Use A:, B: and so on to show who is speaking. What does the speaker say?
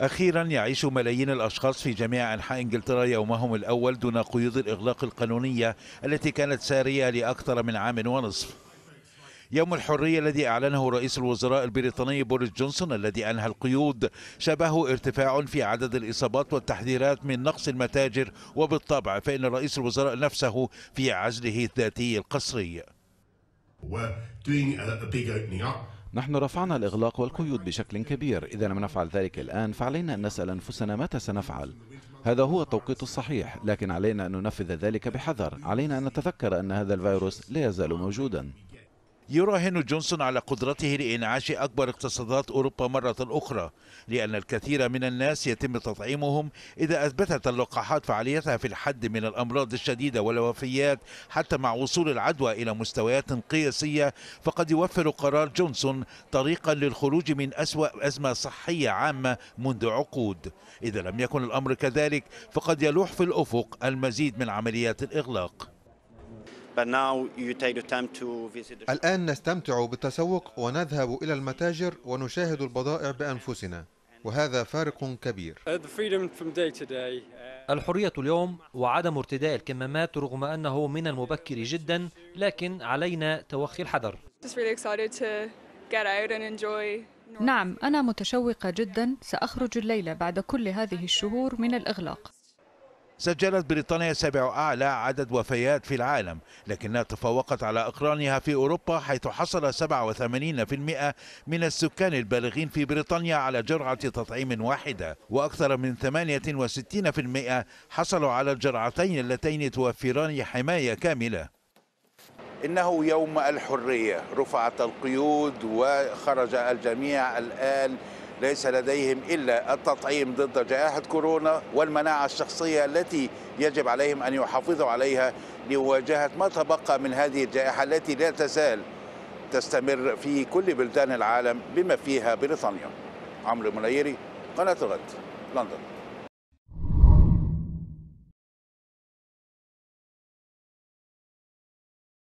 A: أخيرا يعيش ملايين الأشخاص في جميع أنحاء إنجلترا يومهم الأول دون قيود الإغلاق القانونية التي كانت سارية لأكثر من عام ونصف يوم الحرية الذي أعلنه رئيس الوزراء البريطاني بوريس جونسون الذي أنهى القيود شبه ارتفاع في عدد الإصابات والتحذيرات من نقص المتاجر وبالطبع فإن رئيس الوزراء نفسه في عزله الذاتي القصري. We're doing a big opening up. نحن رفعنا الإغلاق والقيود بشكل كبير إذا لم نفعل ذلك الآن فعلينا أن نسأل أنفسنا متى سنفعل هذا هو التوقيت الصحيح لكن علينا أن ننفذ ذلك بحذر علينا أن نتذكر أن هذا الفيروس لا يزال موجوداً يراهن جونسون على قدرته لإنعاش أكبر اقتصادات أوروبا مرة أخرى لأن الكثير من الناس يتم تطعيمهم إذا أثبتت اللقاحات فعاليتها في الحد من الأمراض الشديدة والوفيات حتى مع وصول العدوى إلى مستويات قياسية فقد يوفر قرار جونسون طريقا للخروج من أسوأ أزمة صحية عامة منذ عقود إذا لم يكن الأمر كذلك فقد يلوح في الأفق المزيد من عمليات الإغلاق الآن نستمتع بالتسوق ونذهب إلى المتاجر ونشاهد البضائع بأنفسنا وهذا فارق كبير uh, uh, الحرية اليوم وعدم ارتداء الكمامات رغم أنه من المبكر جدا لكن علينا توخي الحذر نعم أنا متشوقة جدا سأخرج الليلة بعد كل هذه الشهور من الإغلاق سجلت بريطانيا سابع أعلى عدد وفيات في العالم لكنها تفوقت على أقرانها في أوروبا حيث حصل 87% من السكان البالغين في بريطانيا على جرعة تطعيم واحدة وأكثر من 68% حصلوا على الجرعتين اللتين توفران حماية كاملة إنه يوم الحرية رفعت القيود وخرج الجميع الآن ليس لديهم إلا التطعيم ضد جائحة كورونا والمناعة الشخصية التي يجب عليهم أن يحافظوا عليها لمواجهة ما تبقى من هذه الجائحة التي لا تزال تستمر في كل بلدان العالم بما فيها بريطانيا عمرو منيري قناة الغد لندن